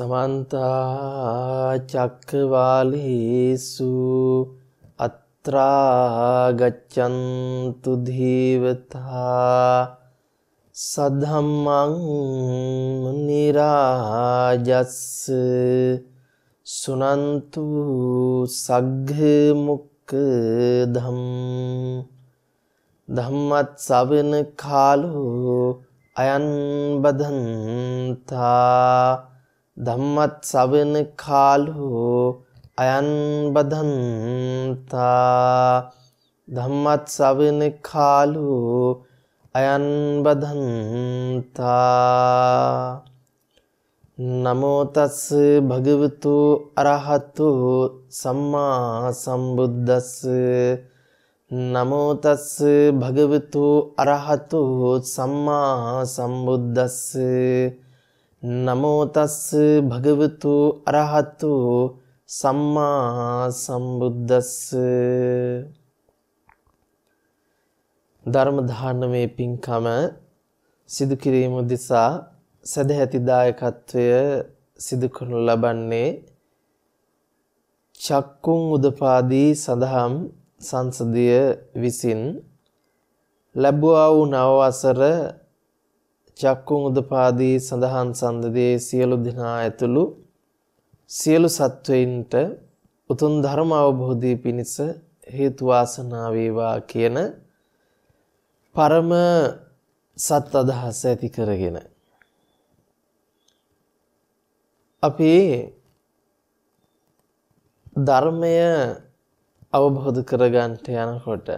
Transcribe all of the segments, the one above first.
සමන්තා චක්කවාලේසු අත්‍රාගච්ඡන්තු ධීවතා සද්ධම්මං නිරාජස්ස සුනන්තු සග්ග මුක්ඛදම් ධම්මත් සවෙන කාලෝ අයන් බදන්තා ධම්මත් සවන කාලෝ අයන් බදන්තා ධම්මත් සවන කාලෝ අයන් බදන්තා නමෝ තස් භගවතු අරහතු සම්මා සම්බුද්දස්ස නමෝ තස් භගවතු අරහතු සම්මා සම්බුද්දස්ස නමෝ තස් භගවතු අරහතු සම්මා සම්බුද්දස්ස ධර්ම දානමේ පින්කම සිදු කිරීම දිසා සදැහැති දායකත්වය සිදු කරනු ලබන්නේ චක්කුම් උදපාදී සඳහම් සංසදය විසින් ලැබුවා වූ නව වසර චක්කු මුදපාදී සඳහන් සන්දදේ සියලු දෙනා ඇතුළු සියලු සත්වයින්ට උතුම් ධර්ම අවබෝධය පිණිස හේතු වාසනා වේවා කියන පරම සත් අදහස ඇති කරගෙන අපි ධර්මය අවබෝධ කරගන්නට යනකොට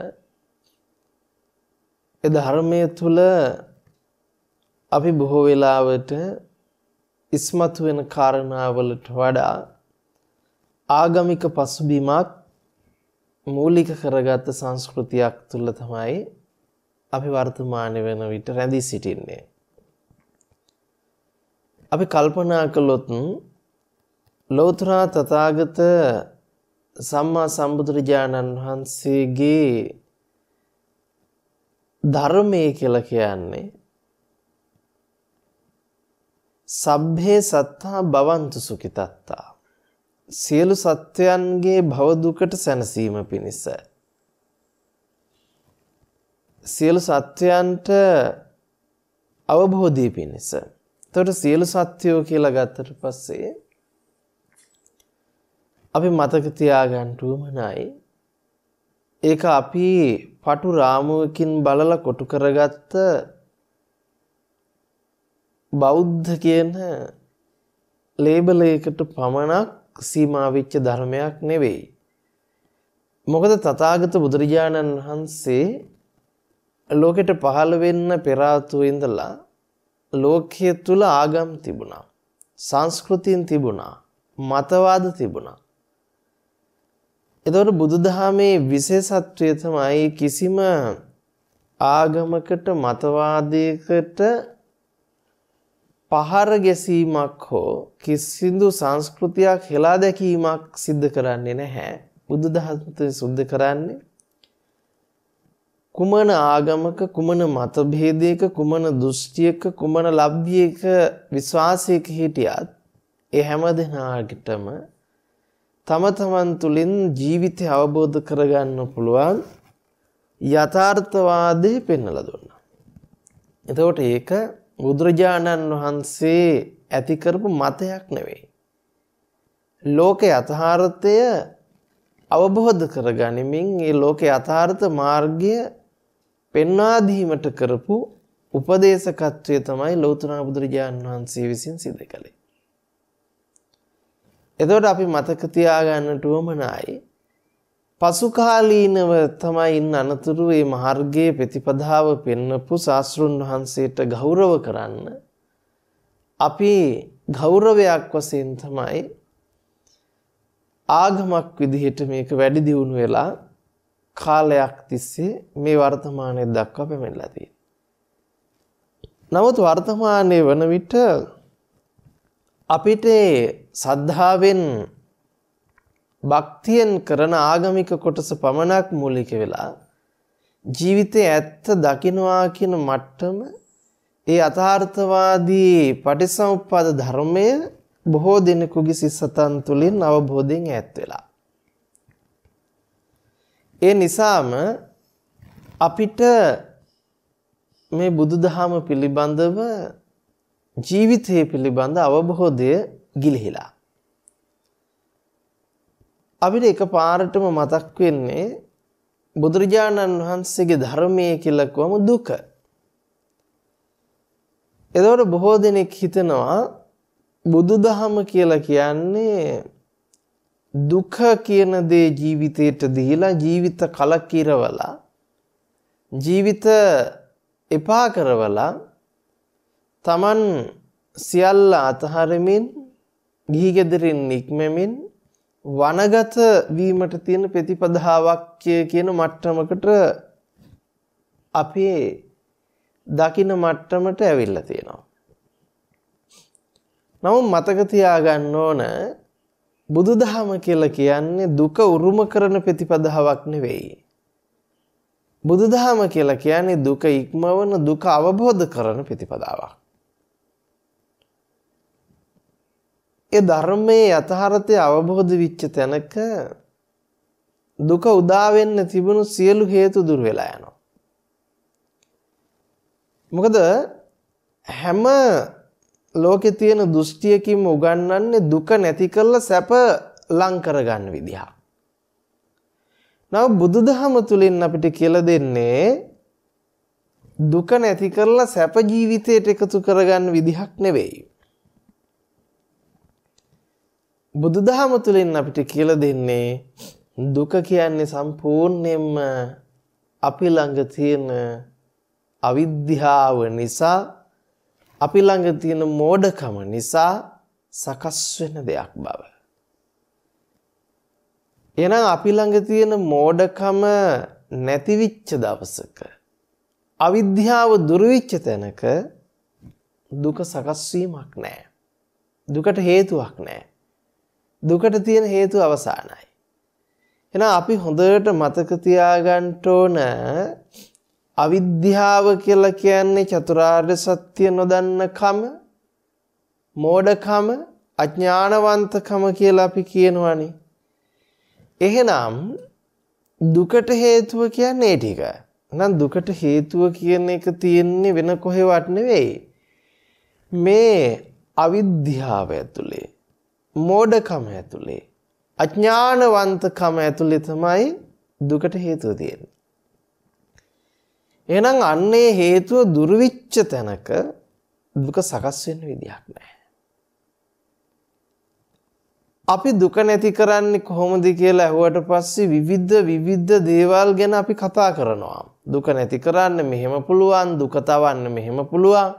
ඒ ධර්මයේ තුල අපි බොහෝ වෙලාවට ඉස්මතු වෙන කාරණාවලට වඩා ආගමික පසුබිමක් මූලික කරගත් සංස්කෘතියක් තුල තමයි අපි වර්තමාන වෙන විට රැඳී සිටින්නේ. අපි කල්පනා කළොත් ලෞතර තථාගත සම්මා සම්බුදුරජාණන් වහන්සේගේ ධර්මයේ කියලා කියන්නේ සබ්බේ සත්තා භවන්තු සුඛිතත්තා සියලු සත්වයන්ගේ භව දුකට සැනසීම පිණිස සියලු සත්වයන්ට අවබෝධය පිණිස එතකොට සියලු සත්වයෝ කියලා ගත්තට පස්සේ අපි මතක තියාගන්න උවමනයි ඒක අපි පටු රාමුවකින් බලලා කොටු කරගත්ත බෞද්ධ කියන ලේබලයකට පමණක් සීමාවිච්ච ධර්මයක් නෙවෙයි. මොකද තථාගත බුදුරජාණන් වහන්සේ ලෝකෙට පහළ වෙන්න පෙර ආතු ඉඳලා ලෝකයේ තුල ආගම් තිබුණා. සංස්කෘතියන් තිබුණා. මතවාද තිබුණා. එතකොට බුදුදහමේ විශේෂත්වය තමයි කිසිම ආගමකට මතවාදයකට පහර ගැසීමක් හෝ කිසිදු සංස්කෘතියක් හෙලා දැකීමක් සිද්ධ කරන්නේ නැහැ. බුදු දහමතේ සුද්ධ කරන්නේ කුමන ආගමක කුමන මතභේදයක කුමන දෘෂ්ටියක කුමන ලබ්ධියක විශ්වාසයක හිටියත් ඒ හැම දෙනාටම තම තමන් තුළින් ජීවිතය අවබෝධ කරගන්න පුළුවන් යථාර්ථවාදී පෙන්වලා දුන්නා. එතකොට ඒක බුදුරජාණන් වහන්සේ ඇතිකරපු මතයක් නෙවෙයි. ලෝක යථාර්ථය අවබෝධ කරගනිමින් ඒ ලෝක යථාර්ථ මාර්ගය පෙන්වා දීමට කරපු උපදේශකත්වය තමයි ලෞතර බුදුරජාණන් වහන්සේ විසින් සිදු කළේ. එතකොට අපි මතක තියාගන්නට උවමනයි පසුකාලීනව තමයි ඉන් අනතුරු මේ මාර්ගයේ ප්‍රතිපදාව පෙන්වපු ශාස්ත්‍රුන් වහන්සේට ගෞරව කරන්න අපි ගෞරවයක් වශයෙන් තමයි ආගමක් විදිහට මේක වැඩි දියුණු වෙලා කාලයක් තිස්සේ මේ වර්තමානයේ දක්වා පැමිණලා තියෙනවා. නමුත් වර්තමානයේ වන විට අපිට සද්ධාවෙන් භක්තියෙන් කරන ආගමික කොටස පමණක් මූලික වෙලා ජීවිතයේ ඇත්ත දකින්නවා කියන මට්ටම ඒ අථාර්ථවාදී පටිසමුප්පාද ධර්මය බොහෝ දිනෙකගේ සිස්සතන් තුලින් අවබෝධයෙන් ඈත් වෙලා. ඒ නිසාම අපිට මේ බුදුදහම පිළිබඳව ජීවිතය පිළිබඳ අවබෝධය ගිලිහිලා. අපිට එකපාරටම මතක් වෙන්නේ බුදුරජාණන් වහන්සේගේ ධර්මය කියලා කිව්වම දුක. එතකොට බොහෝ දෙනෙක් හිතනවා බුදුදහම කියලා කියන්නේ දුක කියන දේ ජීවිතයට දීලා ජීවිත කල කිරවලා ජීවිත එපා කරවලා Taman සියල්ල අතහරමින් ගිහි ගෙදරින් නික්මෙමින් වනගත වීමට තියෙන ප්‍රතිපදාවක් කියන මට්ටමකට අපේ දකින මට්ටමට ඇවිල්ලා තියෙනවා. නමුත් මතක තියාගන්න ඕන බුදුදහම කියලා කියන්නේ දුක උරුම කරන ප්‍රතිපදාවක් නෙවෙයි. බුදුදහම කියලා කියන්නේ දුක ඉක්මවන දුක අවබෝධ කරන ප්‍රතිපදාවක්. ඒ ධර්මයේ යථාර්ථය අවබෝධ වෙච්ච තැනක දුක උදා වෙන්න තිබුණු සියලු හේතු දුර වෙලා යනවා. මොකද හැම ලෝකේ තියෙන දෘෂ්ටියකින්ම උගන්වන්නේ දුක නැති කරලා සැප ලං කරගන්න විදිහ. නව බුදුදහම තුලින් අපිට කියලා දෙන්නේ දුක නැති කරලා සැප ජීවිතයට එකතු කරගන්න විදිහක් නෙවෙයි. බුදුදහම තුළින් අපිට කියලා දෙන්නේ දුක කියන්නේ සම්පූර්ණයෙන්ම අපි ළඟ තියෙන අවිද්‍යාව නිසා අපි ළඟ තියෙන මෝඩකම නිසා සකස් වෙන දෙයක් බව. එහෙනම් අපි ළඟ තියෙන මෝඩකම නැතිවිච්ච දවසක අවිද්‍යාව දුරවිච්ච තැනක දුක සකස් වීමක් නැහැ. දුකට හේතුවක් නැහැ. දුකට තියෙන හේතු අවසානයි. එන අපි හොඳට මතක තියාගන්න ඕන අවිද්‍යාව කියලා කියන්නේ චතුරාර්ය සත්‍ය නොදන්නකම මෝඩකම අඥානවන්තකම කියලා අපි කියනවනේ. එහෙනම් දුකට හේතුව කියන්නේ ඒ ටික. එහෙනම් දුකට හේතුව කියන එක තියෙන්නේ වෙන කොහෙවත් නෙවෙයි. මේ අවිද්‍යාව ඇතුලේ මෝඩකම ඇතුලේ අඥානවන්තකම ඇතුලේ තමයි දුකට හේතුව තියෙන්නේ. එහෙනම් අන්නේ හේතුව දුර්විච්ච තැනක දුක සකස් වෙන්න විදියක් නැහැ. අපි දුක නැති කරන්නේ කොහොමද කියලා ඇහුවට පස්සේ විවිධ විවිධ දේවල් ගැන අපි කතා කරනවා. දුක නැති කරන්න මෙහෙම පුළුවන්, දුක තවන්න මෙහෙම පුළුවන්.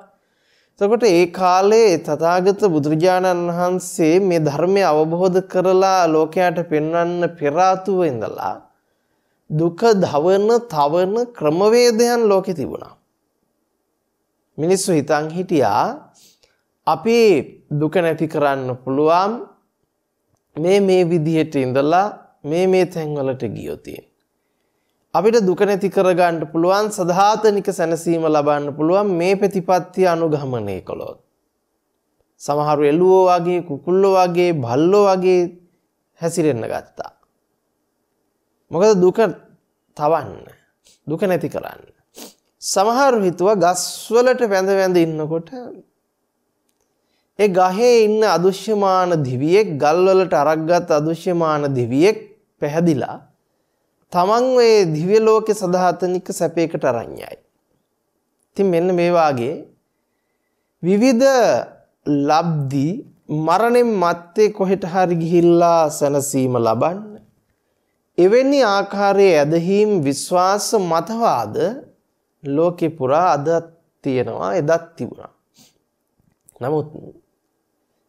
එතකොට ඒ කාලේ තථාගත බුදුරජාණන් වහන්සේ මේ ධර්මය අවබෝධ කරලා ලෝකයට පෙන්වන්න පෙර ඉඳලා දුක ධවන තවන ක්‍රමවේදයන් ලෝකේ තිබුණා. මිනිස්සු හිතන් හිටියා අපි දුක නැති කරන්න පුළුවන් මේ මේ විදිහට ඉඳලා මේ මේ තැන්වලට ගියොතින්. අපිට දුක නැති කරගන්න පුළුවන් සදාතනික සැනසීම ලබන්න පුළුවන් මේ ප්‍රතිපත්තිය අනුගමනය කළොත්. සමහරු එළුවෝ වගේ කුකුල්ලෝ වගේ බල්ලෝ වගේ හැසිරෙන්න ගත්තා. මොකද දුක තවන්න. දුක නැති කරන්න. සමහරු හිතුවා ගස්වලට වැඳ වැඳ ඉන්නකොට ඒ ගහේ ඉන්න අදෘශ්‍යමාන දිවියෙක් ගල්වලට අරක්ගත් අදෘශ්‍යමාන දිවියෙක් පැහැදිලා තමන් ඒ දිව්‍ය ලෝකේ සදාතනික සැපයකට අරන් යයි. ඉතින් මෙන්න මේ වාගේ විවිධ ලබ්ධි මරණයෙන් මත්තේ කොහෙට හරි ගිහිල්ලා සැනසීම ලබන්න. එවැනි ආකාරයේ ඇදහිම් විශ්වාස මතවාද ලෝකේ පුරා අදත් තියෙනවා එදත් තිබුණා. නමුත්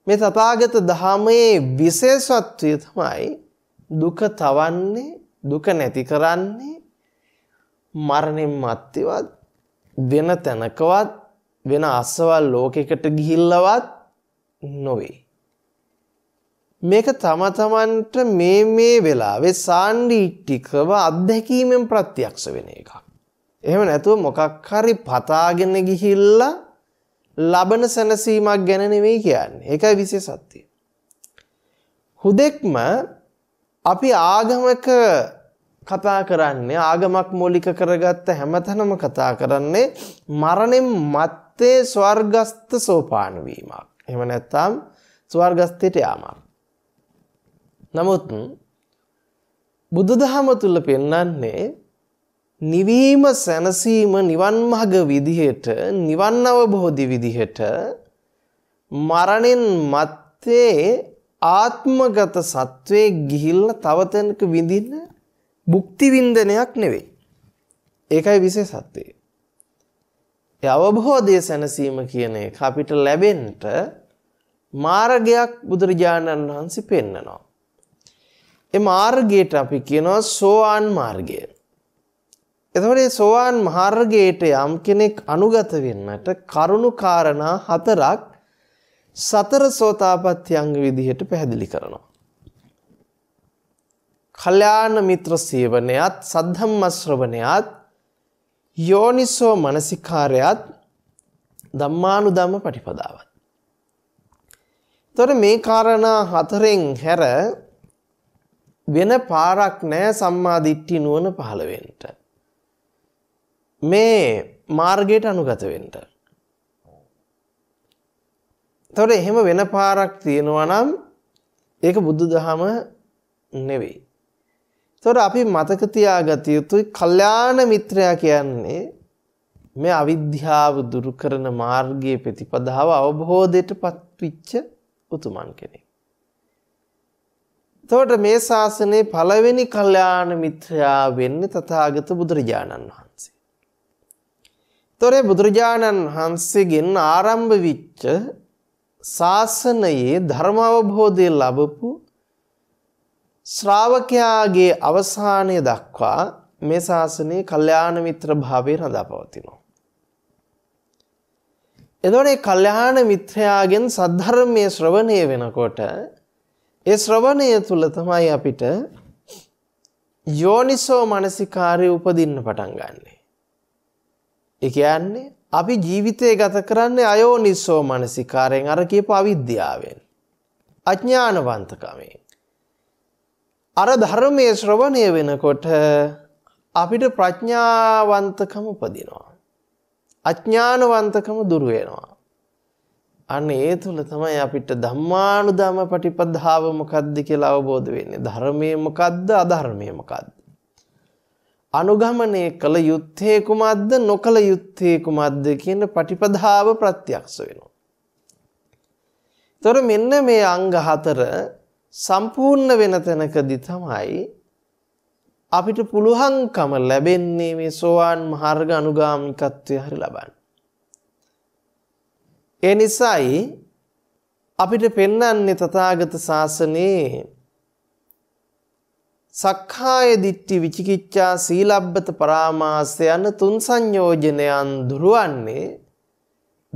මේ තථාගත ධර්මයේ විශේෂත්වය තමයි දුක තවන්නේ දුක නැති කරන්නේ මරණයෙන් මත්තේවත් වෙන තැනකවත් වෙන අස්සවල් ලෝකයකට ගිහිල්ලවත් නොවේ. මේක තම තමන්ට මේ මේ වෙලාවේ සාණ්ඩීට්ටිකව අත්දැකීමෙන් ප්‍රත්‍යක්ෂ වෙන එකක්. එහෙම නැතුව මොකක් හරි පතාගෙන ගිහිල්ලා ලබන සැනසීමක් ගැන නෙවෙයි කියන්නේ. ඒකයි විශේෂත්වය. හුදෙක්ම අපි ආගමක කතා කරන්නේ ආගමක් මූලික කරගත්ත හැමතැනම කතා කරන්නේ මරණයෙන් මත්තේ ස්වර්ගස්ත සෝපාන වීමක්. එහෙම නැත්නම් ස්වර්ගස්තයට යාමක්. නමුත් බුදුදහම තුල පෙන්වන්නේ නිවීම සැනසීම නිවන් මඟ විදිහට නිවන් අවබෝධි විදිහට මරණයෙන් මත්තේ ආත්මගත සත්වයේ ගිහිල්ලා තව තැනක විඳින්න භුක්ති විඳනයක් නෙවෙයි. ඒකයි විශේෂත්වය. ඒ අවබෝධය සැනසීම කියන එක අපිට ලැබෙන්න මාර්ගයක් බුදුරජාණන් වහන්සේ පෙන්නනවා. ඒ මාර්ගයට අපි කියනවා සෝවාන් මාර්ගය. එතකොට මේ සෝවාන් මාර්ගයට යම් කෙනෙක් අනුගත වෙන්නට කරුණු කාරණා හතරක් සතර සෝතාපට්ටි අංග විදිහට පැහැදිලි කරනවා. කල්‍යාණ මිත්‍ර සේවනයත් සද්ධම්ම ශ්‍රවණයත් යෝනිසෝ මනසිකාරයත් ධම්මානුධම්ම පටිපදාවත්. එතකොට මේ කාරණා හතරෙන් හැර වෙන පාරක් නෑ සම්මා දිට්ඨි නුවණ පහළ වෙන්න. මේ මාර්ගයට අනුගත වෙන්න. තොට එහෙම වෙන පාරක් තියෙනවා නම් ඒක බුදු දහම නෙවෙයි. තොට අපි මතකතියා ගත යුතුයි කල්්‍යාන මිත්‍රයා කියන්නේ මේ අවිද්‍යාව දුරු කරන මාර්ගයේ ප්‍රතිපදාව අවබෝධයට පත්විච්ච උතුමන් කෙනෙක්. එතකොට මේ ශාසනයේ පළවෙනි කල්යාණ මිත්‍රයා වෙන්නේ තථාගත බුදුරජාණන් වහන්සේ. ඒතරේ බුදුරජාණන් වහන්සේගෙන් ආරම්භ වෙච්ච ශාසනයේ ධර්ම අවබෝධය ලැබපු ශ්‍රාවකයාගේ අවසානය දක්වා මේ ශාසනයේ කල්යාණ මිත්‍ර භාවය රඳාපවතිනවා. එතකොට මේ කල්යාණ මිත්‍රයාගෙන් සද්ධර්මයේ ශ්‍රවණය වෙනකොට ඒ ශ්‍රවණය තුල තමයි අපිට යෝනිසෝ මනසිකාරය උපදින්න පටන් ගන්නෙ. ඒ කියන්නේ අපි ජීවිතය ගත කරන්නේ අයෝනිස්සෝ මනසිකාරයෙන් අර කියපු අවිද්‍යාවෙන්. අඥ්ඥානවන්තකමේ. අර ධර්මය ශ්‍රවණය වෙනකොට අපිට ප්‍රඥාවන්තකම උපදිනවා. අඥ්ඥානවන්තකම දුරුවෙනවා. අන්න ඒ තුළ තමයි අපිට ධම්මානු දම පටිපදාව මොකද්දි කියලා අවබෝධ වෙන්නේ ධර්මය මොකද්ද අධර්මය මොකද්ද. අනුගමනය කළ යුත්තේ කුමක්ද නොකළ යුත්තේ කුමක්ද කියන පටිපදාව ප්‍රත්‍යක්ෂ වෙනවා. තොර මෙන්න මේ අංග හතර සම්පූර්ණ වෙන තැනකදී තමයි අපිට පුළුවන්කම ලැබෙන්නේ මේ සෝවාන් මාර්ග අනුගාමිකත්වය හරි ලබන්න. ඒ නිසායි අපිට පෙන්වන්නේ තථාගත ශාසනයේ සක්කාය දිට්ඨි විචිකිච්ඡා සීලබ්බත පරාමාස යන තුන් සංයෝජනයන් දුරවන්නේ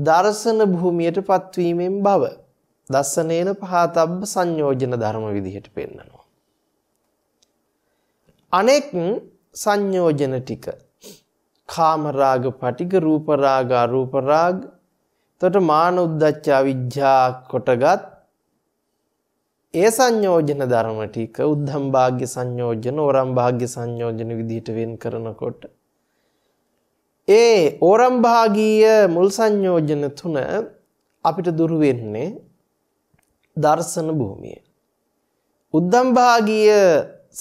දර්ශන භූමියට පත්වීමෙන් බව. දස්සනේන පහතබ්බ සංයෝජන ධර්ම විදිහට පෙන්නනවා. අනෙක් සංයෝජන ටික කාම රාග, පටිග රූප රාග, අරූප රාග, එතකොට මාන උද්දච්ච අවිජ්ජා කොටගත් ඒ සංයෝජන ධර්ම ටික උද්ධම් භාග්‍ය සංයෝජන ඕරම් භාග්‍ය සංයෝජන විදිහට වෙන් කරනකොට ඒ ඕරම් භාගීය මුල් සංයෝජන තුන අපිට දුරු වෙන්නේ දර්ශන භූමිය. උද්ධම් භාගීය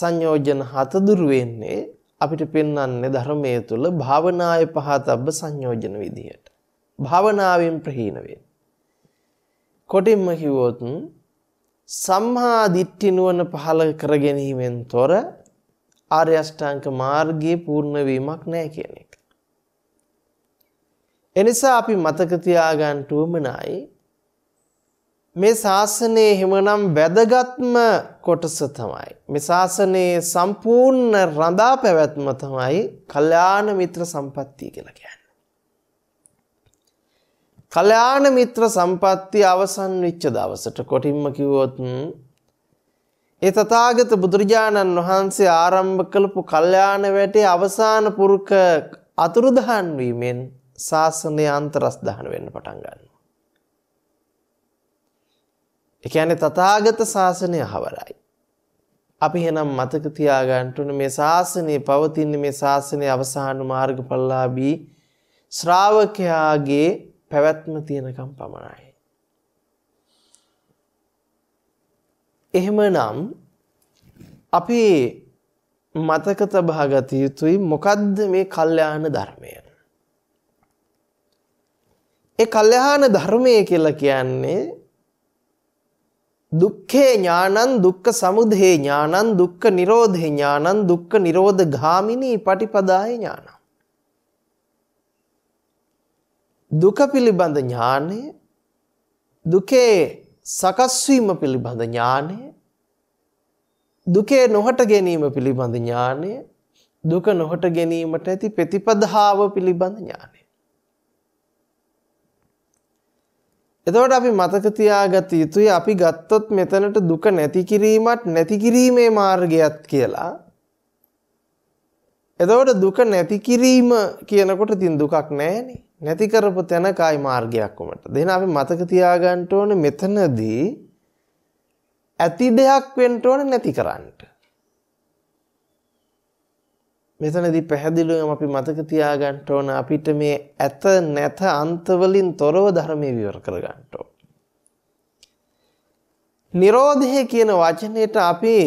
සංයෝජන හත දුරු වෙන්නේ අපිට පෙන්වන්නේ ධර්මයේ තුල භාවනාය පහතබ්බ සංයෝජන විදිහට. භාවනාවෙන් ප්‍රහීන වෙන්නේ. කොටින්ම කිව්වොත් සම්මා දිට්ඨි නුවණ පහළ කර ගැනීමෙන් තොර ආර්ය අෂ්ටාංග මාර්ගයේ පූර්ණ වීමක් නැහැ කියන එක. එනිසා අපි මතක තියාගන්න උවමනයි මේ ශාසනයේ හැමනම් වැදගත්ම කොටස තමයි මේ ශාසනයේ සම්පූර්ණ රඳා පැවැත්ම තමයි කල්යාණ මිත්‍ර සම්පත්තිය කියලා කියන්නේ. කල්යාණ මිත්‍ර සම්පත්තිය අවසන් වෙච්ච දවසට කොටින්ම කිව්වොත් ඒ තථාගත බුදුරජාණන් වහන්සේ ආරම්භ කළපු කල්යාණ වැටේ අවසාන පුරුක අතුරුදහන් වීමෙන් ශාසනය අන්තරස් දහන වෙන්න පටන් ගන්නවා. ඒ කියන්නේ තථාගත ශාසනය හවරයි. අපි එහෙනම් මතක තියාගන්න ඕනේ මේ ශාසනය පවතින්නේ මේ ශාසනයේ අවසාන මාර්ගඵලලාභී ශ්‍රාවකයාගේ පැවැත්ම තියෙනකම් පමණයි. එහෙම නම් අපි මතක තබාගත යුතුයි මොකද්ද මේ කල්්‍යයාන ධර්මය. ඒ කල්්‍යහාන ධර්මය කියලා කියන්නේ දුක්කේ ඥානන් දුක්ක සමුදහේ ඥානන් දුක්ක නිරෝධේ ඥානන් දුක්ක නිරෝධ ගාමිණී පටිපදාය ඥානම්. දුක පිළිබඳ ඥානය දුකේ සකස් වීම පිළිබඳ ඥානය දුකේ නොහට ගැනීම පිළිබඳ ඥානය දුක නොහට ගැනීමට ඇති ප්‍රතිපදාව පිළිබඳ ඥානය එතකොට අපි මතක තියාගත යුතුයි අපි ගත්තොත් මෙතනට දුක නැති කිරීමත් නැති කිරීමේ මාර්ගයත් කියලා එතකොට දුක නැති කිරීම කියනකොට තින් දුකක් නැහැනේ නැති කරපු තැන කායි මාර්ගයක් වමට. දෙන අපි මතක තියාගන්න ඕනේ මෙතනදී ඇති දෙයක් වෙන්න ඕනේ නැති කරන්න. මෙතනදී පැහැදිලිවම අපි මතක තියාගන්න ඕන අපිට මේ ඇත නැත අන්තවලින් තොරව ධර්මයේ විවර කරගන්න ඕන. නිරෝධය කියන වචනයට අපි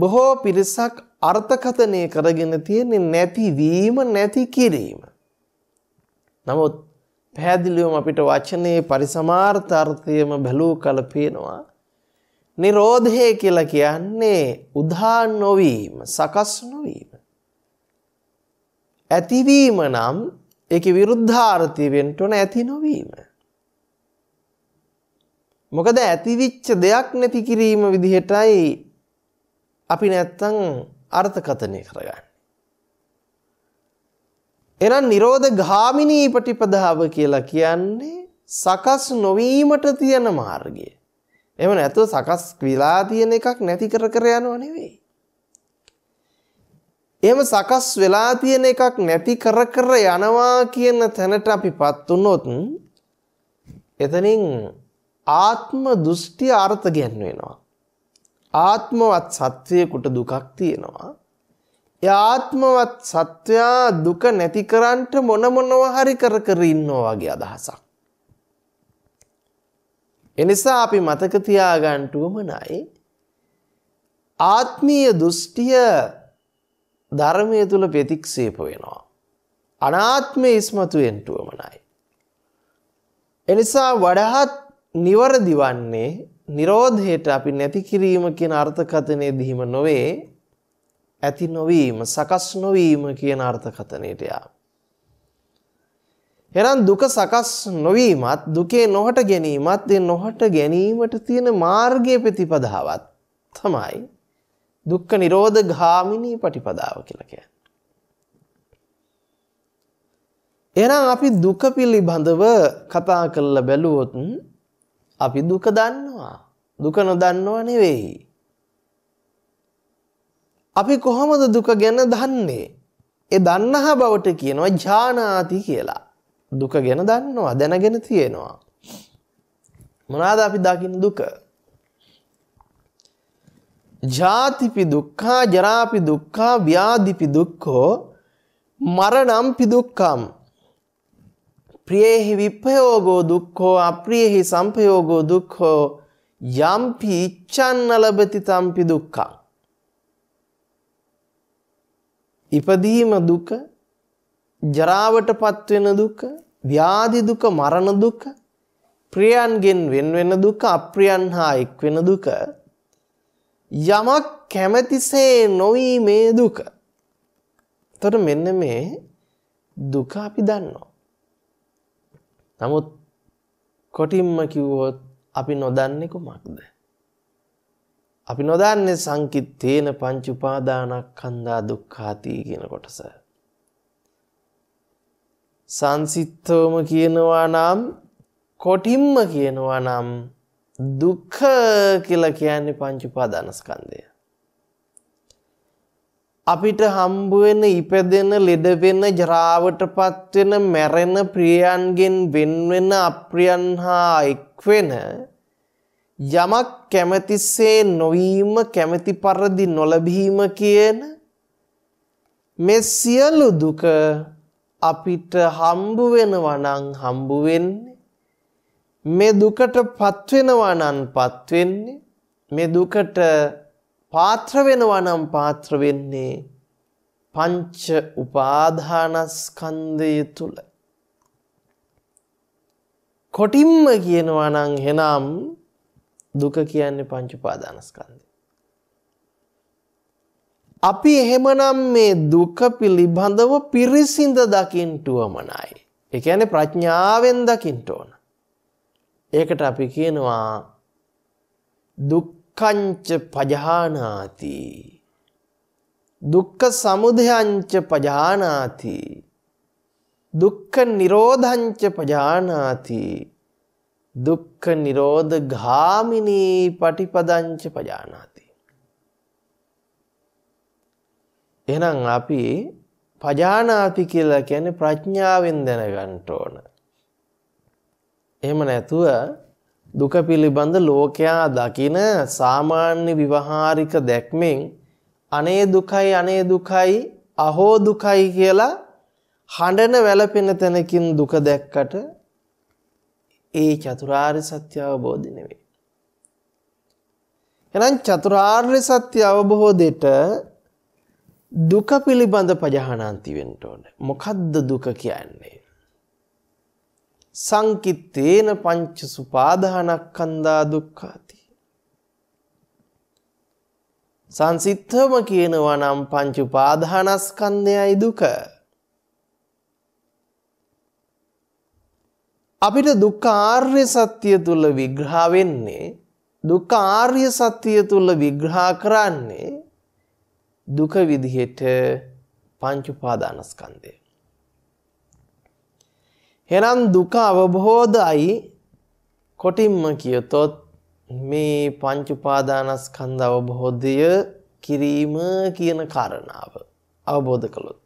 බොහෝ පිරිසක් අර්ථකථනය කරගෙන තියෙන්නේ නැතිවීම නැති කිරීම. නමුත් පැහැදිලිවම අපිට වචනේ පරිසමාර්ථාර්ථයම බැලූ කල පේනවා. නිරෝධය කියලා කියන්නේ උදා නොවීම, සකස් නොවීම. ඇතිවීම නම් ඒකේ විරුද්ධාර්ථය වෙන්න ඕන ඇති නොවීම. මොකද ඇතිවිච්ච දෙයක් නැති කිරීම විදිහටයි අපි නැත්තම් අර්ථකථනය කරගන්න. එහෙනම් Nirodha ගාමිනී ප්‍රතිපදාව කියලා කියන්නේ සකස් නොවීමට තියෙන මාර්ගය. එහෙම නැත්නම් සකස් වෙලා තියෙන එකක් නැති කර කර යනව නෙවෙයි. එහෙම සකස් වෙලා තියෙන එකක් නැති කර කර යනවා කියන තැනට අපිපත් වුණොත් එතනින් ආත්ම දෘෂ්ටි අර්ථ ගන්න වෙනවා. ආත්මවත් සත්‍යයකට දුකක් තියෙනවා. ඒ ආත්මවත් සත්වයා දුක නැති කරන්නට මොන මොනව හරි කර කර ඉන්නවා වගේ අදහසක්. එනිසා අපි මතක තියාගන්න උවමනයි ආත්මීය දෘෂ්ටිය ධර්මයේ තුල ප්‍රතික්ෂේප වෙනවා. අනාත්මය ඉස්මතු වෙන්න උවමනයි. එනිසා වඩාත් නිවරදි වන්නේ Nirodhයට අපි නැති කිරීම කියන අර්ථකථනයේ දීම නොවේ ඇති නොවීම සකස් නොවීම කියන අර්ථකතනයට යා. එනම් දුක සකස් නොවීමත් දුකේ නොහට ගැනීමත් ඒ නොහට ගැනීමට තියෙන මාර්ගයේ ප්‍රතිපදාවත් තමයි දුක්ඛ නිරෝධ ගාමිනී පටිපදාව කියලා කියන්නේ. එහෙනම් අපි දුක පිළිබඳව කතා කරලා බැලුවොත් අපි දුක දන්නවා. දුක නොදන්නව නෙවෙයි. අපි කොහොමද දුක ගැන දන්නේ? ඒ දන්නහ බවට කියනවා ඥානාති කියලා. දුක ගැන දන්නවා, දැනගෙන තියෙනවා. මොනවාද අපි දකින්න දුක? ජාතිපි දුක්ඛා ජරාපි දුක්ඛා ව්‍යාධිපි දුක්ඛෝ මරණම්පි දුක්ඛම් ප්‍රියෙහි විපයෝගෝ දුක්ඛෝ අප්‍රියෙහි සම්පයෝගෝ දුක්ඛෝ යම්පි ඉච්ඡන්න ලබති තම්පි දුක්ඛං ඉපදීම දුක, ජරාවටපත් වෙන දුක, ව්‍යාධි දුක, මරණ දුක, ප්‍රියයන්ගෙන් වෙන් වෙන දුක, අප්‍රියයන් හා එක් වෙන දුක යමක් කැමැතිසේ නොවි මේ දුක. එතකොට මෙන්න මේ දුක අපි දන්නවා. නමුත් කොටින්ම කිව්වොත් අපි නොදන්නේ කුමක්ද? අපි නොදන්නේ සංකිට්ඨේන පංච උපාදානස්කන්ධා දුක්ඛාති කියන කොටස. සංසිත්තවම කියනවා නම් කොටිම්ම කියනවා නම් දුක්ඛ කියලා කියන්නේ පංච උපාදානස්කන්ධය. අපිට හම්බ වෙන ඉපදෙන ලෙඩ වෙන ජරාවටපත් වෙන මැරෙන ප්‍රියයන්ගෙන් වෙන් වෙන අප්‍රියන් හා එක් වෙන යමක් කැමැතිසේ නොවීම කැමැති පරිදි නොලැබීම කියන මේ සියලු දුක අපිට හම්බ වෙනවා නම් හම්බ වෙන්නේ මේ දුකටපත් වෙනවා නම් පත් වෙන්නේ මේ දුකට පාත්‍ර වෙනවා නම් පාත්‍ර වෙන්නේ පංච උපාදානස්කන්ධය තුල කොටිම්ම කියනවා නම් එනම් දුක කියන්නේ පංච උපාදානස්කන්ධය. අපි එහෙමනම් මේ දුක පිළිබඳව පිරිසිඳ දකින්ට උවමනයි. ඒ කියන්නේ ප්‍රඥාවෙන් දකින්ට ඕන. ඒකට අපි කියනවා දුක්ඛංච පජානාති. දුක්ඛ සමුදයංච පජානාති. දුක්ඛ නිරෝධංච පජානාති. දුක්ඛ නිරෝධ ගාමිනී පටිපදංච පජානාති. එහෙනම් අපි පජානාති කියලා කියන්නේ ප්‍රඥාවෙන් දැනගන්න ඕන. එහෙම නැතුව දුක පිළිබඳ ලෝකයා දකින සාමාන්‍ය විවහාරික දැක්මෙන් අනේ දුකයි අනේ දුකයි අහෝ දුකයි කියලා හඬන වැළපෙන තැනකින් දුක දැක්කට ඒ චතුරාර් සත්‍ය අවබෝධ නෙවේ. එනම් චතුරාර්ය සත්‍ය අවබෝධයට දුක පිළිබඳ පජහනාන්ති වෙන්න ඕන. මොකද්ද දුක කියන්නේ? සංකිත්තේන පංච සුපාදානක්ඛන්දා දුක්ඛාති. සංසිද්ධම කියනවා නම් පංච උපාදානස්කන්ධයයි දුක. අපිට දුක්ඛ ආර්ය සත්‍ය තුල විග්‍රහ වෙන්නේ දුක්ඛ ආර්ය සත්‍ය තුල විග්‍රහ කරන්නේ දුක විදිහට පංච උපාදානස්කන්ධය. එහෙනම් දුක අවබෝධයි කොටින්ම කියතොත් මේ පංච උපාදානස්කන්ධ අවබෝධය කිරීම කියන කාරණාව අවබෝධ කළොත්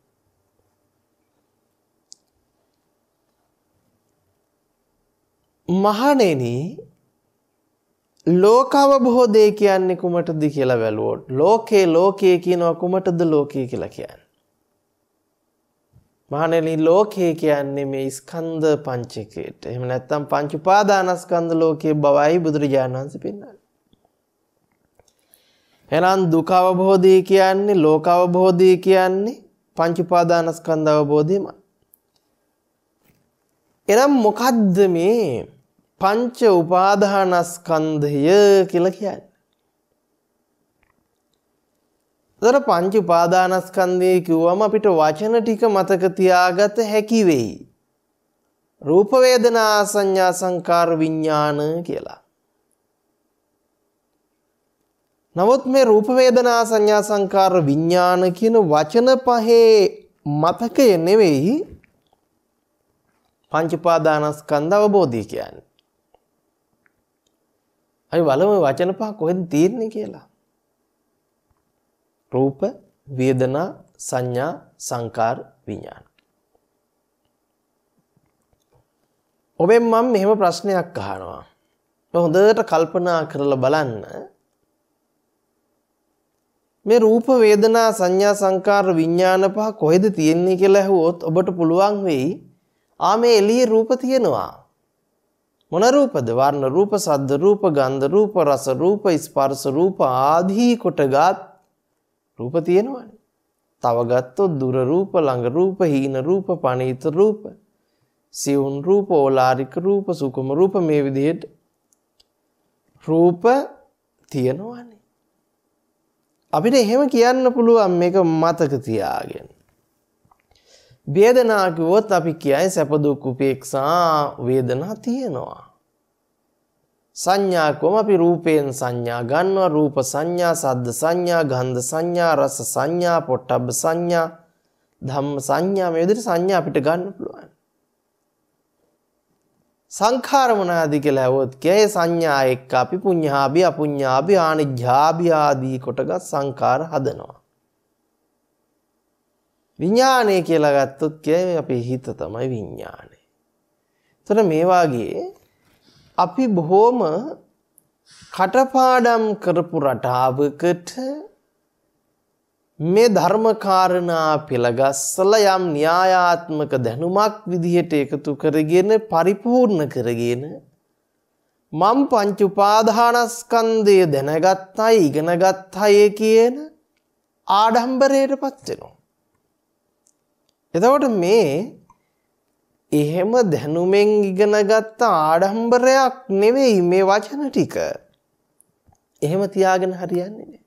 මහණෙනි ලෝකවබෝධය කියන්නේ කුමටද කියලා බැලුවොත් ලෝකේ ලෝකයේ කියනවා කුමටද ලෝකයේ කියලා කියන්නේ. මහණෙනි ලෝකේ කියන්නේ මේ ස්කන්ධ පංචකයට. එහෙම නැත්නම් පංච උපාදානස්කන්ධ ලෝකයේ බවයි බුදුරජාණන් වහන්සේ පෙන්වන්නේ. එහෙනම් දුක අවබෝධය කියන්නේ ලෝක අවබෝධය කියන්නේ පංච උපාදානස්කන්ධ අවබෝධයමයි. එනම් මොකද්ද මේ පංච උපාදානස්කන්ධය කියලා කියන්නේ. දර පංච උපාදානස්කන්ධය කිව්වම අපිට වචන ටික මතක තියාගත හැකි වෙයි. රූප වේදනා සංඥා සංකාර විඥාන කියලා. නමුත් මේ රූප වේදනා සංඥා සංකාර විඥාන කියන වචන පහේ මතකය නෙවෙයි පංච උපාදානස්කන්ධ අවබෝධය කියන්නේ. අපි බලමු වචන පහ කොහෙද තියෙන්නේ කියලා. රූප, වේදනා, සංඥා, සංකාර, විඥාන. ඔබෙන් මම මෙහෙම ප්‍රශ්නයක් අහනවා. හොඳට කල්පනා කරලා බලන්න. මේ රූප වේදනා සංඥා සංකාර විඥාන පහ කොහෙද තියෙන්නේ කියලා ඇහුවොත් ඔබට පුළුවන් වෙයි ආ මේ එළියේ රූප තියෙනවා මොන රූපද වර්ණ රූප සද්ද රූප ගන්ධ රූප රස රූප ස්පර්ශ රූප ආදී කොටගත් රූප තියෙනවනේ. තව ගත්තොත් දුර රූප ළඟ රූප හීන රූප පණීත රූප සිවුන් රූප ඕලාරික රූප සුකුම රූප මේ විදිහට රූප තියෙනවනේ. අපිට එහෙම කියන්න පුළුවන් මේක මතක තියාගෙන. වේදනා කිව්වොත් අපි කියයි සැප දුක් උපේක්ෂා වේදනා තියෙනවා. සංඥා කොම අපි රූපයෙන් සංඥා ගන්නවා රූප සංඥා සද්ද සංඥා ගන්ධ සංඥා රස සංඥා පොට්ටබ්බ සංඥා ධම්ම සංඥා මේ විදිහට සංඥා අපිට ගන්න පුළුවන්. සංඛාර මොනවාද කියලා ඇහුවොත් කියයි සංඥා එක්ක අපි පුඤ්ඤාභි අපුඤ්ඤාභි ආනිජ්ජාභි ආදී කොටගත් සංඛාර හදනවා. විඥානය කියලා ගත්තොත් කියන්නේ අපේ හිත තමයි විඥානය. ඒතර මේ වාගේ අපි බොහොම කටපාඩම් කරපු රටාවකට මේ ධර්මකාරණා පෙළගස්සලා යම් න්‍යායාත්මක දැනුමක් විදිහට එකතු කරගෙන පරිපූර්ණ කරගෙන මම් පංච උපාදානස්කන්ධය දැනගත්තයි ඉගෙනගත්තයි කියන ආඩම්බරයටපත් වෙනවා. එතකොට මේ එහෙම දැනුමෙන් ඉගෙනගත්ත ආඩම්බරයක් නෙවෙයි මේ වචන ටික. එහෙම තියාගෙන හරියන්නේ නෑ.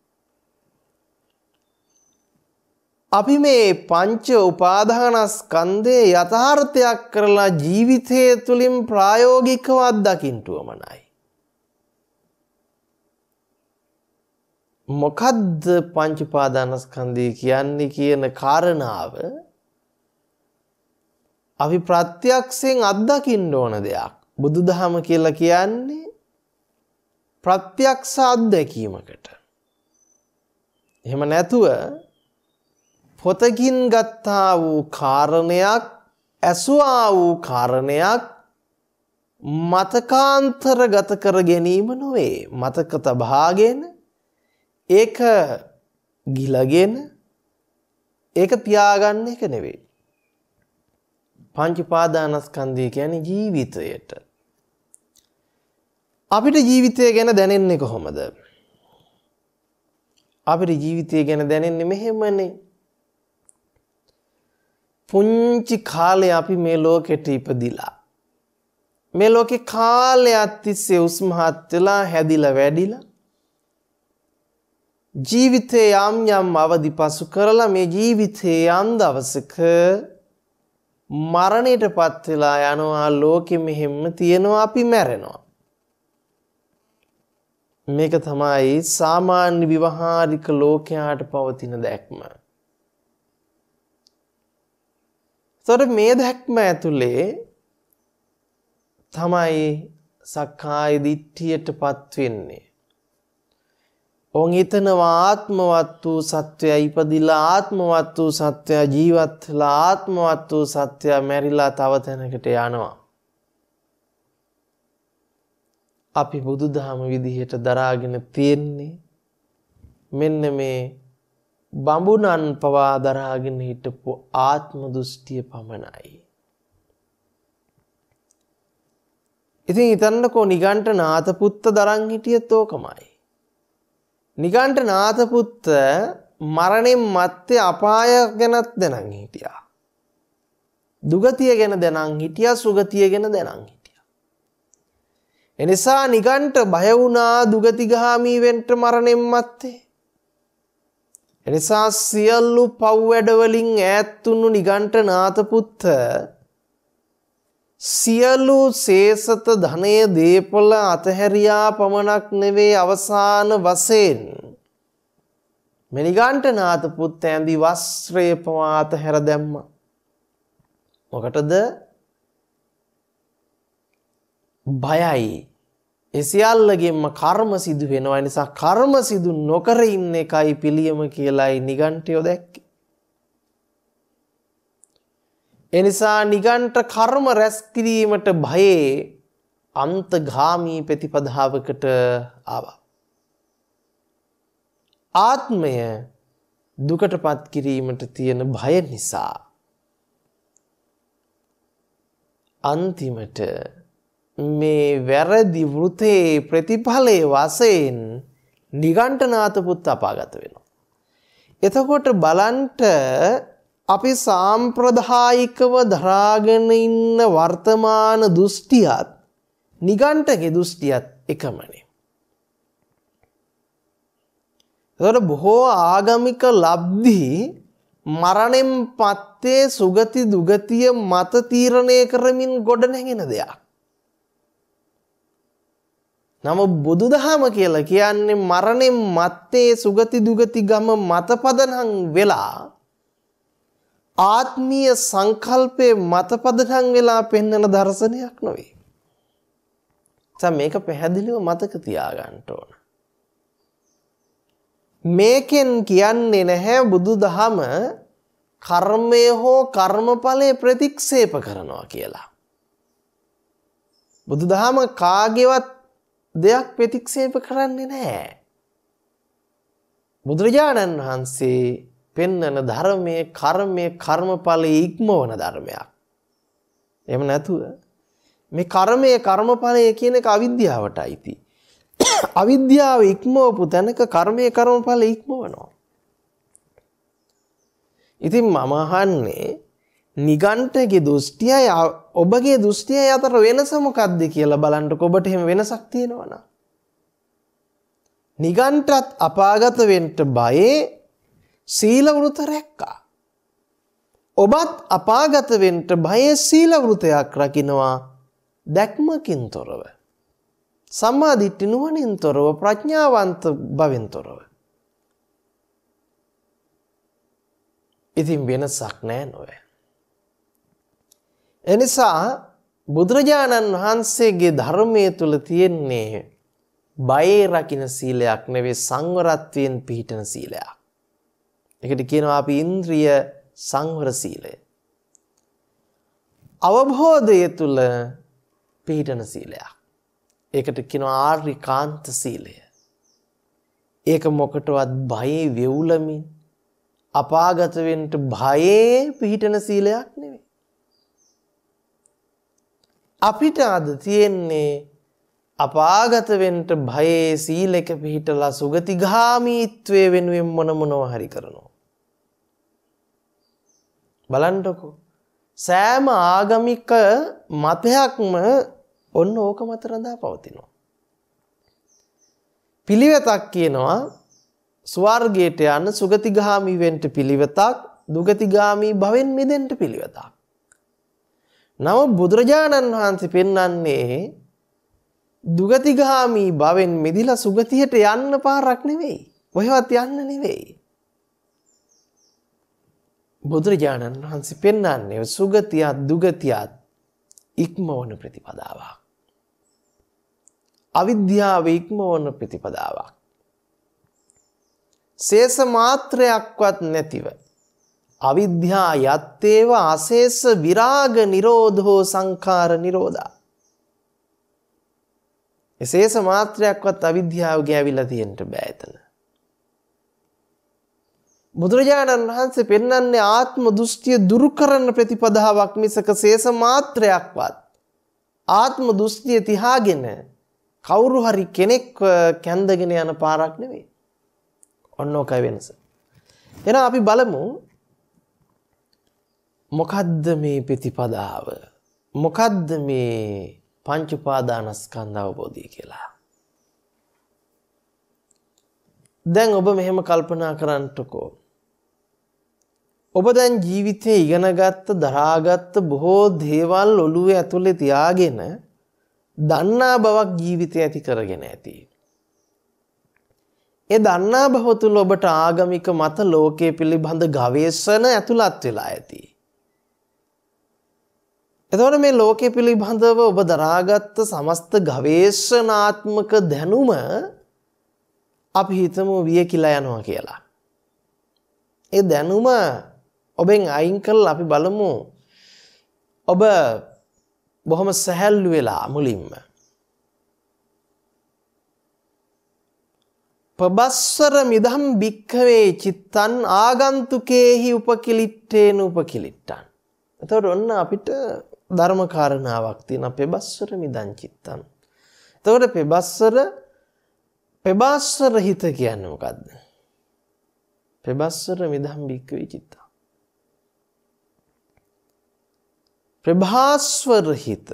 අපි මේ පංච උපාදානස්කන්ධේ යථාර්ථයක් කරලා ජීවිතය තුළින් ප්‍රායෝගිකව අත්දකින්ටුවමනයි. මොකද්ද පංච උපාදානස්කන්ධය කියන්නේ කියන කාරණාව අපි ප්‍රත්‍යක්ෂයෙන් අත්දකින්න ඕන දෙයක්. බුදුදහම කියලා කියන්නේ ප්‍රත්‍යක්ෂ අත්දැකීමකට. එහෙම නැතුව පොතකින් ගත්තා වූ කාරණයක් ඇසුවා වූ කාරණයක් මතකාන්තරගත කර ගැනීම නොවේ මතක තබාගෙන ඒක ගිලගෙන ඒක තියාගන්න එක නෙවෙයි පංච පාදානස්කන්ධය කියන්නේ ජීවිතයට. අපිට ජීවිතය ගැන දැනෙන්නේ කොහොමද? අපිට ජීවිතය ගැන දැනෙන්නේ මෙහෙමනේ. පුංචි කාලේ අපි මේ ලෝකෙට ඉපදිලා. මේ ලෝකේ කාලයක් තිස්සේ උස්මහත් වෙලා හැදිලා වැඩිලා ජීවිතේ යම් යම් අවදි පසු කරලා මේ ජීවිතේ යම් දවසක මරණයට පත්වෙලා යනවා ලෝකෙ මෙහෙම තියෙනවා අපි මැරෙනවා. මේක තමයි සාමාන්‍ය විවහාරික ලෝකයාට පවතින දැක්ම. තොට මේ දැක්ම ඇතුළේ තමයි සක්කාය දිට්ටියට පත්වෙන්නේ. ඔවුන් හිතනවා ආත්මවත් වූ සත්වයා ඉපදිලා ආත්මවත් වූ සත්වයා ජීවත් වෙලා ආත්මවත් වූ සත්වයා මැරිලා තව තැනකට යනවා. අපි බුදුදහම විදිහට දරාගෙන තියෙන්නේ මෙන්න මේ බඹුණන් පවා දරාගෙන හිටපු ආත්ම දෘෂ්ටිය පමණයි. ඉතින් හිතන්නකෝ නිගණ්ඨ නාත පුත්ත දරන් හිටියත් ඕකමයි. නිකන්ට නාතපුත්ත මරණෙන් මත්තේ අපාය ගැනත් දැනන් හිටියා. දුගතිය ගැන දැනන් හිටිය සුගතිය ගැන දැනන් හිටිය. එනිසා නිකන්ට බයවුනා දුගතිගාමීවෙන්ට මරණෙන් මත්තේ. එනිසා සියල්ලු පව් වැඩවලින් ඈත්තුන්නු නිගන්ට නාතපුත්ත සියලු සේසත ධනය දේපොල අතහැරියා පමණක් නෙවේ අවසාන වසයෙන්. මෙනිගන්ටනාත පුත් ඇඳි වස්ත්‍රේපවා අතහැර දැම්ම. මොකටද බයයි. එසියල්ලගෙන්ම කර්ම සිදු වෙනවා නිසා කර්ම සිදු නොකර ඉන්න එකයි පිළියම කියලායි නිගන්ටයෝ දැක්ක. එනිසා නිගණ්ඨ කර්ම රැස් කිරීමට භයේ අන්තගාමී ප්‍රතිපදාවකට ආවා. ආත්මය දුකටපත් කිරීමට තියෙන භය නිසා අන්තිමට මේ වැරදි වෘතේ ප්‍රතිඵලයේ වශයෙන් නිගණ්ඨනාත පුත් අපාගත වෙනවා. එතකොට බලන්ට අපි සාම්ප්‍රදායිකව දරාගෙන ඉන්න වර්තමාන දෘෂ්ටියත් නිගණ්ඨගේ දෘෂ්ටියත් එකමනේ. ඒතර බොහෝ ආගමික ලබ්ධි මරණයෙන් පත්තේ සුගති දුගතිය මත තීරණය කරමින් ගොඩ නැගෙන දෙයක්. නම බුදුදහම කියලා කියන්නේ මරණයෙන් මත්තේ සුගති දුගති ගම මත පදනම් වෙලා ආත්මීය සංකල්පයේ මත පදනම් වෙලා පෙන්වන දර්ශනයක් නෙවෙයි. දැන් මේක පැහැදිලිව මතක තියාගන්න ඕන. මේකෙන් කියන්නේ නැහැ බුදුදහම කර්මය හෝ කර්මඵලය ප්‍රතික්ෂේප කරනවා කියලා. බුදුදහම කාගේවත් දෙයක් ප්‍රතික්ෂේප කරන්නේ නැහැ. බුදුරජාණන් වහන්සේ පෙන්නන ධර්මයේ කර්මයේ කර්මඵලයේ ඉක්මවන ධර්මයක්. එහෙම නැතුව මේ කර්මයේ කර්මඵලය කියන එක අවිද්‍යාවට අයිති. අවිද්‍යාව ඉක්මවපු තැනක කර්මයේ කර්මඵල ඉක්මවනවා. ඉතින් මම අහන්නේ නිගණ්ඨගේ දෘෂ්ටියයි ඔබගේ දෘෂ්ටියයි අතර වෙනස මොකක්ද කියලා බලන්නකො ඔබට එහෙම වෙනසක් තියෙනවනම්. නිගණ්ඨත් අපාගත වෙන්න බයේ සීලවෘත රැක්කා. ඔබත් අපාගතවෙන්ට බයේ සීලවෘතයක් රකිනවා දැක්මකින් තොරව. සම්මාධිට්ටි නුවනින් තොරව ප්‍රඥාවන්ත බවින් තොරව. ඉතින් වෙනසක් නෑ නොවේ. එනිසා බුදුරජාණන් වහන්සේගේ ධර්මය තුළ තියෙන්නේ බයේ රකින සීලයක් නෙවේ සංවරත්වයෙන් පිහිටන සීලයක්. ඒකට කියනවා අපි ඉන්ද්‍රිය සංවර සීලය. අවබෝධය තුල පිහිටන සීලයක්. ඒකට කියනවා ආර්යකාන්ත සීලය. ඒක මොකටවත් බයේ වෙවුලමින් අපාගත වෙන්න බයේ පිහිටන සීලයක් නෙවෙයි. අපිට අද තියෙන්නේ අපාගත වෙන්න බයේ සීලක පිහිටලා සුගතිගාමීත්වයේ වෙනුවෙන් මොන මොනවා හරි කරනවා. බලන්ටකෝ. සෑම ආගමික මතයක්ම ඔන්න ඕක මතරඳා පවතිනවා. පිළිවෙතක් කියනවා ස්වර්ගයට යන්න සුගතිගාමීවෙන්ට පිළිවෙතක් දුගතිගාමී භවෙන් මිදෙන්ට පිළිවෙතක්. නව බුදුරජාණන් වහන්සේ පෙන්නන්නේ දුගතිගාමී භවෙන් මිදිලා සුගතියට යන්න පාරක් නෙවෙයි. ඔහෙවත් යන්න නෙවෙයි. බුදුරජාණන් වහන්සේ පෙන්නන්නේ සුගතියත් දුගතියත් ඉක්මවන ප්‍රතිපදාවක්. අවිද්‍යාව ඉක්මවන ප්‍රතිපදාවක්. සේස මාත්‍රයක්වත් නැතිව අවිද්‍යා යත්තේව අසේස විරාග නිරෝධෝ සංඛාර නිරෝධා. එසේස මාත්‍රයක්වත් අවිද්‍යාව ගෑවිලා තියෙන්න බෑ එතන. බුදුරජාණන් වහන්සේ පෙන්වන්නේ ආත්ම දෘෂ්ටිය දුරු කරන ප්‍රතිපදාවක් මිසක සේස මාත්‍රයක්වත් ආත්ම දෘෂ්ටිය තියාගෙන කවුරු හරි කෙනෙක් කැඳගෙන යන පාරක් නෙවෙයි. ඔන්න ඔකයි වෙනස. එහෙනම් අපි බලමු මොකද්ද මේ ප්‍රතිපදාව? මොකද්ද මේ පංච උපාදානස්කන්ධ අවබෝධය කියලා? දැන් ඔබ මෙහෙම කල්පනා කරන්නටකෝ ඔබ දැන් ජීවිතේ ඉගෙනගත්ත දරාගත්ත බොහෝ දේවල් ඔළුවේ ඇතුලේ තියාගෙන දන්නා බවක් ජීවිතය ඇති කරගෙන ඇති. ඒ දන්නා බව තුළ ඔබට ආගමික මත ලෝකයේ පිළිබඳ ගවේෂණ ඇතුළත් වෙලා ඇති. එතකොට මේ ලෝකයේ පිළිබඳව ඔබ දරාගත්ත සමස්ත ගවේෂණාත්මක දැනුම අපි හිතමු විය කියලා යනවා කියලා. ඒ දැනුම ඔබෙන් අයින් කල් අපි බලමු ඔබ බොහොම සැහැල්ලු වෙලා මුලින්ම. පබස්සර මිදම් භික්කවේ චිත්තන් ආගන්තුකේහි උපකිලිට්ටේන උපකිලිට්ටන්. එතවට ඔන්න අපිට ධර්මකාරණාවක් තින පෙබස්සර මිදං චිත්තන්. තවට පෙබස්සර පෙබස්සර හිත කියන්න මොකක්ද. පෙබස්සර මිදම් භික්කවේ චිත්තා. ප්‍රභාස්වරහිත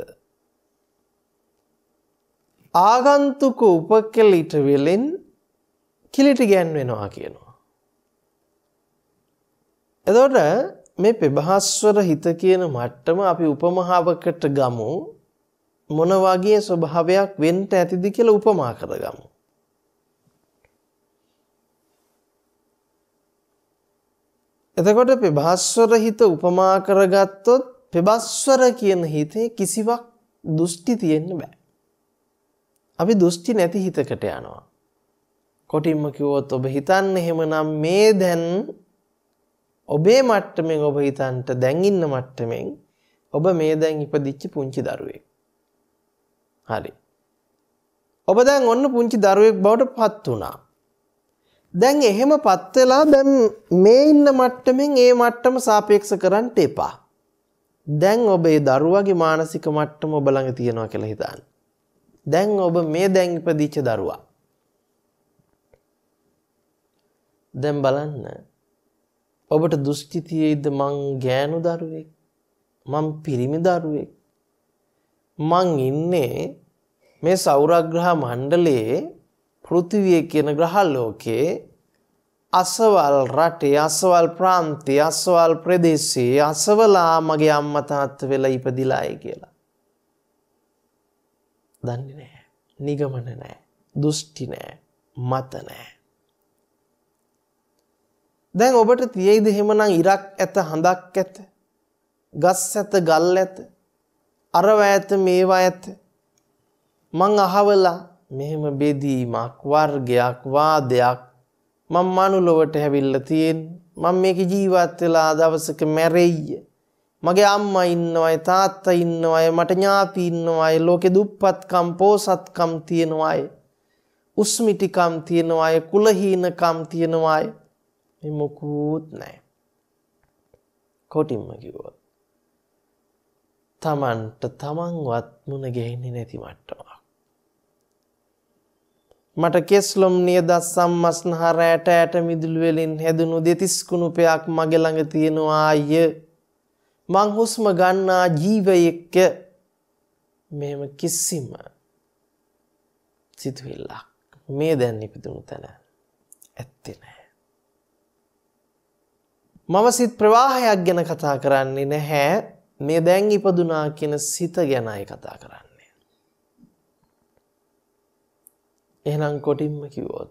ආගන්තුක උපකලිට වෙලෙන් කිලිට ගැන්වෙනවා කියනවා. එදොට මේ පෙබහස්වර හිත කියන මට්ටම අපි උපමහාවකට ගමු මොන වගේ ස්වභාවයක් වෙන්ට ඇතිදි කියලා උපමා කරගමු. එතකොට පෙබහස්වර හිත උපමා කරගත්තොත් පෙබස්වර කියන හිතේ කිසිවක් දෘෂ්ටි තියෙන්න බෑ. අපි දෘෂ්ටි නැති හිතකට යනවා. කොටින්ම කිව්වොත් ඔබ හිතන්න එහෙමනම් මේ දැන් ඔබේ මට්ටමෙන් ඔබ හිතන්ට දැන් ඉන්න මට්ටමෙන් ඔබ මේ දැන් ඉපදිච්ච පුංචි දරුවෙක්. හරි. ඔබ දැන් ඔන්න පුංචි දරුවෙක් බවට පත් වුණා. දැන් එහෙම පත් වෙලා දැන් මේ ඉන්න මට්ටමින් ඒ මට්ටම සාපේක්ෂ කරන්න එපා. දැන් ඔබ ඒ දරුවගේ මානසික මට්ටම ඔබ ළඟ තියෙනවා කියලා හිතන්න. දැන් ඔබ මේ දැන් ඉපදිච්ච දරුවා. දැන් බලන්න. ඔබට දෘෂ්ටි තියෙයිද මං ගෑනු දරුවෙක්? මං පිරිමි දරුවෙක්? මං ඉන්නේ මේ සෞරග්‍රහ මණ්ඩලයේ පෘථිවිය කියන ග්‍රහ ලෝකයේ අසවල් රටේ අසවල් ප්‍රාන්ති අස්වල් ප්‍රදේශයේ අසවලා මගේ අම්ම තාත්ත වෙලා ඉපදිලායි කියලා. දන්නේ නෑ නිගමන නෑ දෘෂ්ටි නෑ මත නෑ. දැන් ඔබට තියෙයිද එහෙමනම් ඉරක් ඇත හඳක් ඇත ගස් ඇත ගල් ඇත අරව ඇත මේවා ඇත මං අහවලා මෙහෙම බෙදීමක් වර්ගයක් වාදයක් මං මනුලොවට හැවිල්ල තියෙන් මං මේක ජීවත් වෙලා දවසක මැරෙයි මගේ අම්මා ඉන්නවයි තාත්තා ඉන්නවයි මට ඥාති ඉන්නවයි ලෝකෙ දුප්පත්කම් පෝසත්කම් තියෙනවයි උස්මිටිකම් තියෙනවයි කුලහීනකම් තියෙනවයි මේ මොකුත් නැහැ කොටිම්ම කිව්වොත් තමන්ට තමන්වත් මුණ ගැහෙන්නේ නැති මට්ටම මට කෙස්ලොම් නියද සම්මස්නහා රෑට ඇට මිදුළු වලින් හැදුණු දෙතිස් කුණුපයක් මගේ ළඟ තියෙනවා අය මං හුස්ම ගන්නා ජීවයක මෙහෙම කිසිම සිතුවිල්ලක් මේ දැන් ඉපදුණු තැන ඇත්තේ නැහැ මම සිත් ප්‍රවාහයක් ගැන කතා කරන්නේ නැහැ මේ දැන් ඉපදුනා කියන සිත ගැනයි කතා කරන්නේ එහනම් කොටින්ම කිව්වොත්.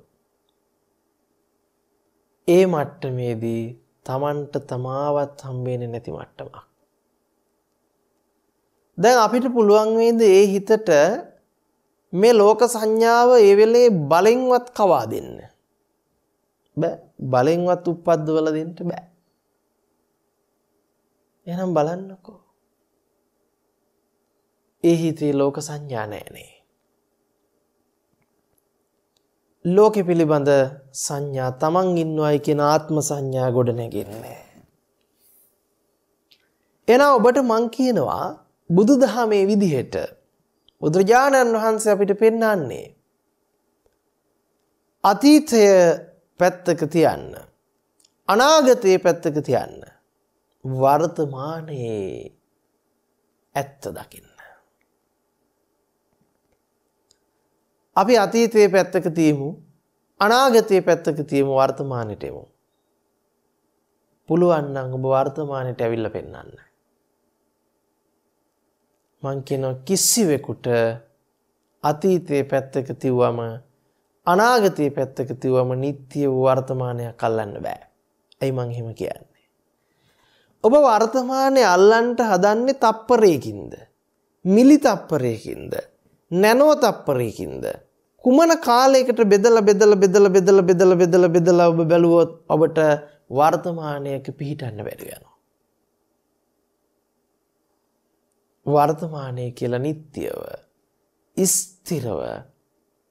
ඒ මට්ටමේදී තමන්ට තමාවත් හම්බේන නැති මට්ටමක්. දැන් අපිට පුළුවන්වේද ඒ හිතට මේ ලෝක සංඥාව ඒවෙලේ බලෙන්වත් කවා දෙන්න. බෑ බලෙන්වත් උපද්ද වලදට බෑ. එනම් බලන්නකෝ. ඒ හිතේ ලෝක සංඥා නෑනේ. ලෝක පිළිබඳ සංඥා තමන් ඉන්නවයි කියන ආත්ම සංඥා ගොඩනැගින්නේ. එනා ඔබට මං කියනවා බුදුදහමේ විදිහට බුදුරජාණන් වහන්සේ අපිට පෙන්වන්නේ අතීතය පැත්තක තියන්න අනාගතයේ පැත්තක තියන්න වර්තමානයේ ඇත්ත දකින්න අපි අතීතයේ පැත්තක තියමු අනාගතයේ පැත්තක තියමු වර්තමානයට එමු. පුළුවන් නම් ඔබ වර්තමානයට ඇවිල්ලා පෙන්වන්න. මං කියනවා කිසිවෙකුට අතීතයේ පැත්තක තියුවම අනාගතයේ පැත්තක තියුවම නිත්‍ය වූ වර්තමානයක් අල්ලන්න බෑ. ඇයි මං එහෙම කියන්නේ? ඔබ වර්තමානයේ අල්ලන්ට හදන්නේ තප්පරයකින්ද? මිලි තප්පරයකින්ද? නැනෝ තප්පරයකින්ද කුමන කාලයකට බෙදල බෙදල බෙදල බෙදල බෙදල බෙදල බෙදල ඔබ බැලුවොත් ඔබට වර්තමානයක පිහිටන්න බැරියන. වර්තමානය කියල නිත්‍යව ස්තිරව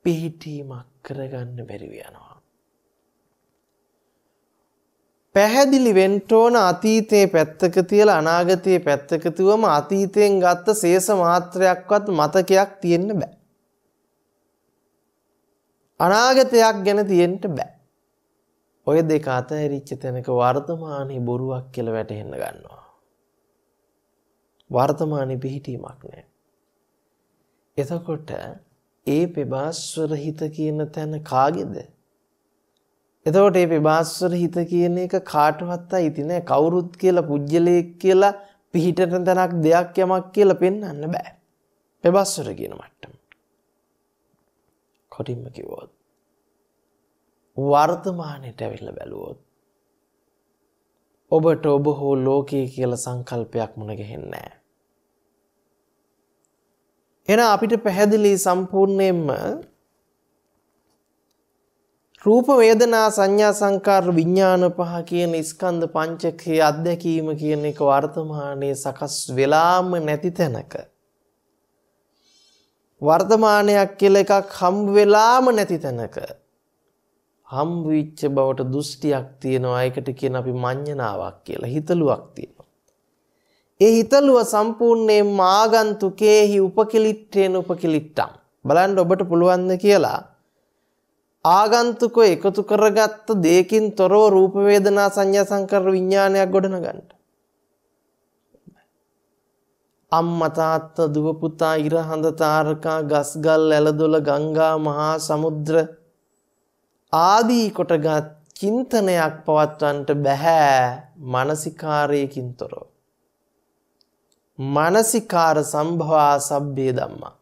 පිහිටීමක් කරගන්න බැරිවයනවා. පැහැදිලි වෙන්ටෝන අතීතයේ පැත්තක තියලා අනාගතයේ පැත්තක තියවම අතීතයෙන් ගත්ත සේස මාත්‍රයක්වත් මතකයක් තියෙන්න බෑ. අනාගතයක් ගැන තියෙන්න බෑ. ඔය දෙක අතහැරිච්ච තැනක වර්තමානයේ බොරුවක් කියලා වැටහෙන්න ගන්නවා. වර්තමානයේ පිහිටීමක් නෑ. එතකොට ඒ පෙබාස්වර හිත කියන තැන කාගේද? එතකොට මේ පිපාසර හිත කියන එක කාටවත් අයිති නෑ. කවුරුත් කියලා පුජ්‍යලයක් කියලා පිහිටන තැනක් දෙයක් යමක් කියලා පෙන්වන්න බෑ. පිපාසර කියන මට්ටම. කොටින්ම කිව්වොත් වර්තමානයට ඇවිල්ලා බැලුවොත් ඔබට ඔබ හෝ ලෝකයේ කියලා සංකල්පයක් මුණ ගැහෙන්නේ නෑ. එන අපිට පැහැදිලි සම්පූර්ණයෙන්ම රූප වේදනා සංඥා සංකාර විඥාන පහ කියන ස්කන්ධ පංචකයේ අත්දැකීම කියන එක වර්තමානයේ සකස් වෙලාම නැති තැනක වර්තමානයක් කියලා එකක් හම් වෙලාම නැති තැනක හම් වෙච්ච බවට දෘෂ්ටියක් තියෙනවා ඒකට කියන අපි මඤ්ඤණාවක් කියලා හිතලුවක් තියෙනවා ඒ හිතලුව සම්පූර්ණයෙන්ම ආගන්තුකේහි උපකිලිට්ඨේන උපකිලිට්ටම් බලන්න ඔබට පුළුවන් කියලා ආගන්තුකව එකතු කරගත්ත දෙයකින් තොරව රූප වේදනා සංඥා සංකාර විඥානයක් ගොඩනගන්න. අම්මා තාත්තා දුව පුතා ඉර හඳ තාරකා ගස්ගල් ඇලදොල ගංගා මහා සමුද්‍ර ආදී කොටගත් චින්තනයක් පවත්වන්නට බෑ මානසිකාරයකින් තොරව. මානසිකාර සම්භවා සබ්බේ ධම්මා.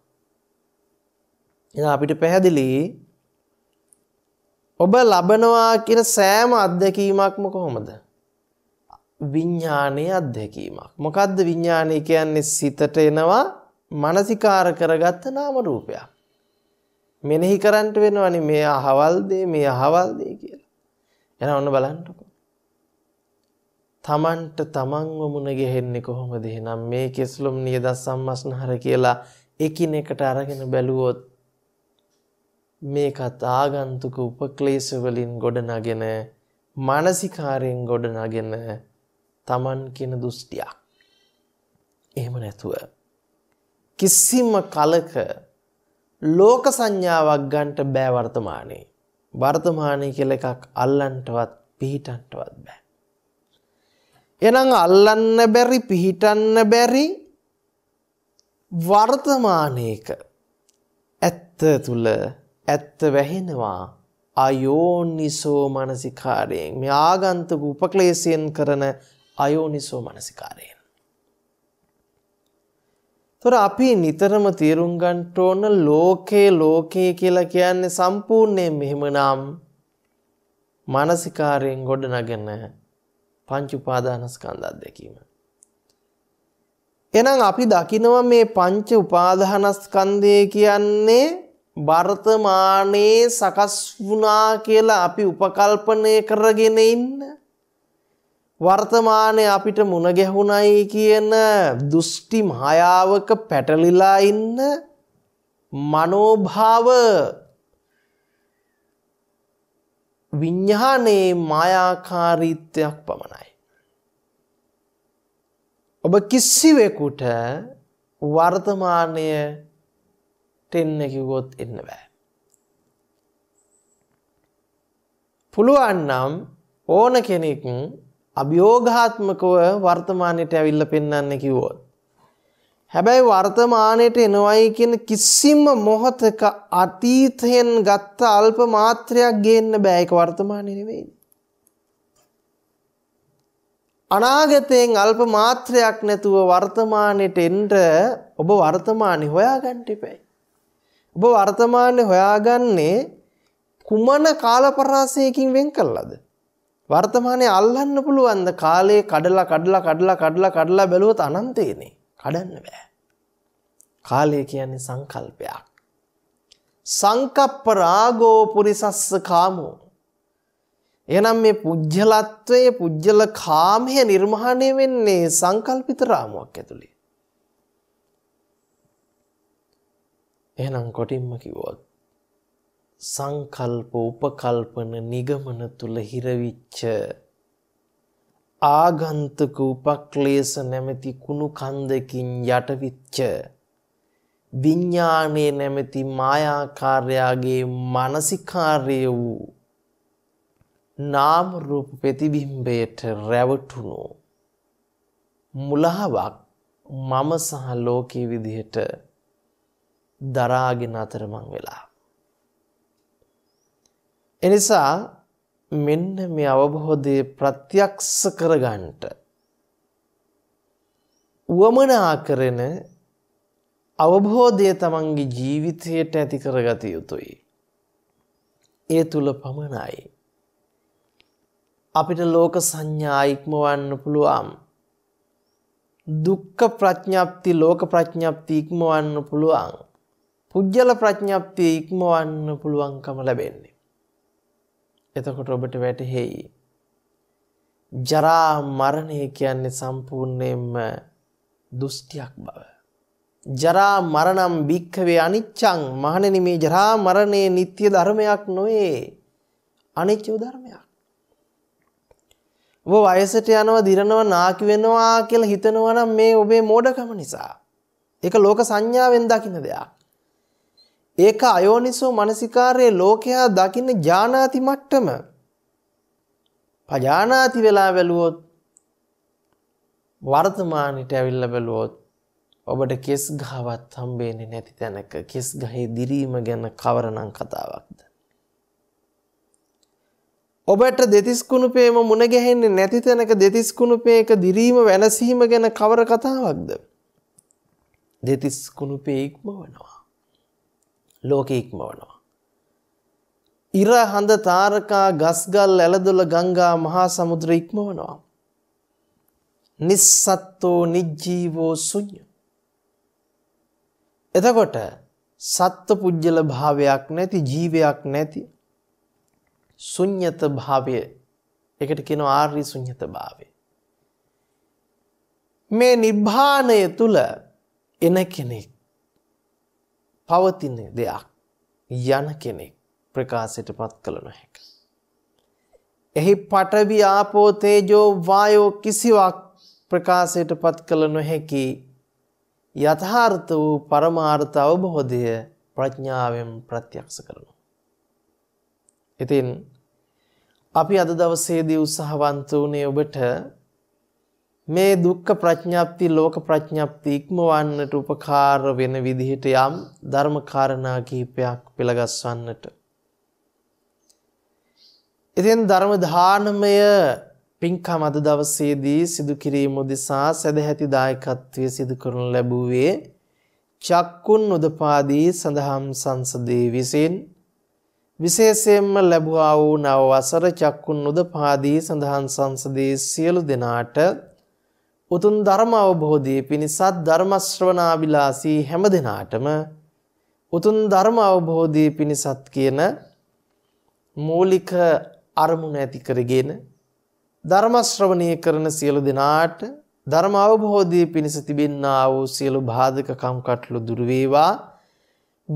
එන අපිට පැහැදිලි ඔබ ලබනවා කියන සෑම අත්දැකීමක්ම කොහොමද? විඥානයේ අත්දැකීමක්. මොකද්ද විඥානය කියන්නේ සිතට එනවා මානසිකාර කරගත්ත නාම රූපයක්. මෙනෙහි කරන්ට වෙනවනේ මේ අහවල් දේ මේ අහවල් දේ කියලා. එහෙනම් ඔන්න බලන්නකෝ. තමන්ට තමන්ව මුණ ගැහෙන්නේ කොහොමද? එහෙනම් මේ කෙස්ලොම් නියදස් සම්මස්නහර කියලා එකිනෙකට අරගෙන බැලුවොත් මේකත් ආගන්තුක උපක්ලේශවලින් ගොඩනගෙන මානසිකාරයෙන් ගොඩනගෙන තමන් කියන දෘෂ්ටියක්. එහෙම නැතුව කිසිම කලක ලෝක සංඥාවක් ගන්නට බෑ වර්තමානයේ. වර්තමානයේ කියලා එකක් අල්ලන්නටවත් පිහිටන්නටවත් බෑ. එහෙනම් අල්ලන්න බැරි පිහිටන්න බැරි වර්තමානයේක ඇත්ත තුල ඇත්ත වැහෙනවා අයෝනිසෝ මනසිකාරයෙන් මේ ආගන්තුක උපක්ලේශයෙන් කරන අයෝනිසෝ මනසිකාරයෙන්. තොර අපි නිතරම තේරුම් ගන්නට ඕන ලෝකේ ලෝකේ කියලා කියන්නේ සම්පූර්ණයෙන් මෙහෙමනම් මානසිකාරයෙන් ගොඩනගෙන පංච උපාදානස්කන්ධ අධ්‍යක්ීම. එහෙනම් අපි දකිනවා මේ පංච උපාදානස්කන්ධය කියන්නේ වර්තමානයේ සකස් වුණා කියලා අපි උපකල්පනය කරගෙන ඉන්න වර්තමානයේ අපිට මුණ ගැහුණයි කියන දෘෂ්ටි මායාවක පැටලිලා ඉන්න මනෝභාව විඤ්ඤාණේ මායාකාරීත්වයක් පමණයි. ඔබ කිසිවෙකුට වර්තමානයේ ටෙන්න කිව්වොත් එන්න බෑ. පුළුවන්නම් ඕන කෙනෙක් අභියෝගාත්මකව වර්තමානයට ඇවිල්ල පෙන්න්න කිවෝත්. හැබැයි වර්තමානයට එනවයි කියන කිසිම මොහොතක අතීතයෙන් ගත්ත අල්ප මාත්‍රයක් ගේන්න බෑයක වර්තමානය නෙවෙයි. අනාගතයෙන් අල්ප මාත්‍රයක් නැතුව වර්තමානයට එන්ට ඔබ වර්තමානය හොයා ගන්ටිපැයි. ඔබ වර්තමාන්‍ය හොයාගන්නේ කුමන කාලපරාසයකින් වෙන් කළාද? වර්තමානයේ අල්ලන්න පුළුවන්ද කාලේ කඩලා කඩලා කඩලා කඩලා කඩලා බැලුවොත් අනන්තේනේ. කඩන්න බෑ. කාලය කියන්නේ සංකල්පයක්. සංකප්ප රාගෝ පුරිසස්ස කාමෝ. එනම් මේ පුජ්‍යලත්වයේ පුජ්‍යල කාමය නිර්මාණය වෙන්නේ සංකල්පිත රාමුවක් ඇතුළේ. එහෙනම් කොටින්ම කිව්වොත් සංකල්ප උපකල්පන නිගමන තුල හිරවිච්ච ආගන්තුක උපක්ලේශ නැමැති කුණු කන්දකින් යටවිච්ච විඤ්ඥානයේ නැමැති මායාකාරයාගේ මනසිකාරය වූ නාමරූප ප්‍රතිබිම්බයට රැවටුණු මුලහාවක් මම සහ ලෝකයේ විදිහට දරාගෙන අතරමං වෙලා. එනිසා මෙන්න මේ අවබෝධය ප්‍රත්‍යක්ෂ කරගන්ට වමනා කරන අවබෝධය තමන්ගේ ජීවිතයට ඇති කරගත යුතුයි. ඒ තුළ පමණයි. අපිට ලෝක සංඥා ඉක්මවන්න පුළුවන්. දුක්ඛ ප්‍රඥප්ති ලෝක ප්‍රඥප්ති ඉක්මවන්න පුළුවන්. පුද්ගල ප්‍රඥප්තිය ඉක්මවන්න පුළුවන්කම ලැබෙන්නේ. එතකොට ඔබට වැටහෙයි. ජරා මරණය කියන්නේ සම්පූර්ණයෙන්ම දුෂ්ටියක් බව. ජරා මරණම් භික්ඛවේ අනිච්ඡං මහණෙනි මේ ජරා මරණේ නিত্য ධර්මයක් නොවේ. අනිච්ච ධර්මයක්. ඔබ වයසට යනවා දිරනවා නාකි වෙනවා කියලා හිතනවා නම් මේ ඔබේ මෝඩකම නිසා. ඒක ලෝක සංඥාවෙන් දකින දෙයක්. ඒක අයෝනිසෝ මනසිකාරයේ ලෝකයා දකින්න ඥානාති මට්ටම. පජානාති වෙලා බැලුවොත් වර්තමානට ඇවිල්ල බැලුවොත් ඔබට කෙස් ගහවත් හම්බේන්නේ නැති තැනක කෙස් ගහේ දිරීම ගැන කවරණං කතාවක්ද. ඔබට දෙතිස්කුණුපේම මුණගැහෙන්නේ නැති තැනක දෙතිස්කුණුපේක දිරීම වෙනසීම ගැන කවර කතාවක්ද. දෙතිස්කුණුපේ ඉක්මවනවා. ලෝකෙ ඉක්මවනවා. ඉර හඳ තාරකා ගස්ගල් ඇලදොල ගංගා මහා සමුද්‍ර ඉක්මවනවා. නිස්සත්තෝ නිජ්ජීවෝ සුඤ්ඤ. එතකොට සත්ත්ව පුජ්‍යල භාවයක් නැති ජීවයක් නැති ශුන්්‍යත භාවය එකට කියනවා ආර්ය ශුන්්‍යත භාවය. මේ නිබ්බාණය තුල එන කෙනෙක් පවතින දෙයක් යන කෙනෙක් ප්‍රකාශයට පත් කළ නොහැක. එහි පටවි ආපෝතේජෝ වායෝ කිසිවක් ප්‍රකාශයට පත් කළ නොහැකි යථාර්ථ වූ පරමාර්ථ අවබෝධය ප්‍රඥාවෙන් ප්‍රත්‍යක්ෂ කරනු. ඉතින් අපි අද දවසේදී උත්සාහවන්ත වුණේ ඔබට මේ දුක්ඛ ප්‍රඥප්ති ලෝක ප්‍රඥප්ති ඉක්මවන්නට උපකාර වෙන විදිහට යම් ධර්මකාරණා කිහිපයක් පෙළගස්වන්නට. ඉතින් ධර්ම දානමය පින්කම අද දවසේදී සිදු කිරීම උදෙසා සදැහැති දායකත්වයේ සිදු කරනු ලැබුවේ චක්කුන් උදපාදී සඳහම් සංසදේ විසින් විශේෂයෙන්ම ලැබුවා වූ නව වසර චක්කුන් උදපාදී සඳහන් සංසදේ සියලු දෙනාට උතුම් ධර්ම අවබෝධයේ පිණිසත් ධර්ම ශ්‍රවණාබිලාසී හැම දිනාටම උතුම් ධර්ම අවබෝධයේ පිණිසත් කියන මූලික අරමුණ ඇති කරගෙන ධර්ම ශ්‍රවණය කරන සියලු දෙනාට ධර්ම අවබෝධයේ පිණිස තිබෙනා වූ සියලු බාධක කම්කටොළු දුර වේවා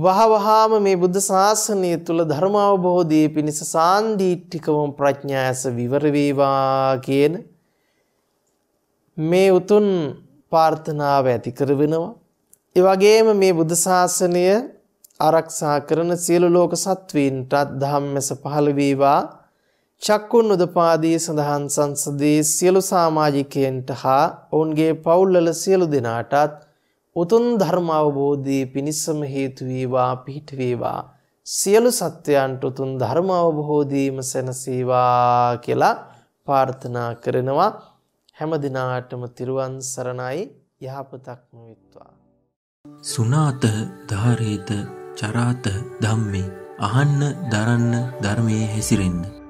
වහවහාම මේ බුද්ධ ශාසනය තුල ධර්ම අවබෝධයේ පිණිස සාන්දිටිකවම ප්‍රඥාස විවර වේවා කියන මේ උතුම් ප්‍රාර්ථනාව ඇති කරවෙනවා. ඒ වගේම මේ බුද්ධ ශාසනය ආරක්ෂා කරන සියලු ලෝක සත්වීන්ටත් ධම්මස පහළ වේවා. චක්කුන් උදපාදී සඳහන් සංසදේ සියලු සමාජිකයන්ට හා ඔවුන්ගේ පවුල්වල සියලු දෙනාටත් උතුම් ධර්ම අවබෝධයේ පිණසම හේතු වේවා පිහිට වේවා. සියලු සත්වයන්ට උතුම් ධර්ම අවබෝධයම සැනසීවා කියලා ප්‍රාර්ථනා කරනවා. හැම දිනාටම තිරුවන් සරණයි යහපතක්ම වෙත්වා. සුනාත ධාරේත චරාත ධම්මේ අහන්න දරන්න ධර්මයේ හැසිරෙන්න්න.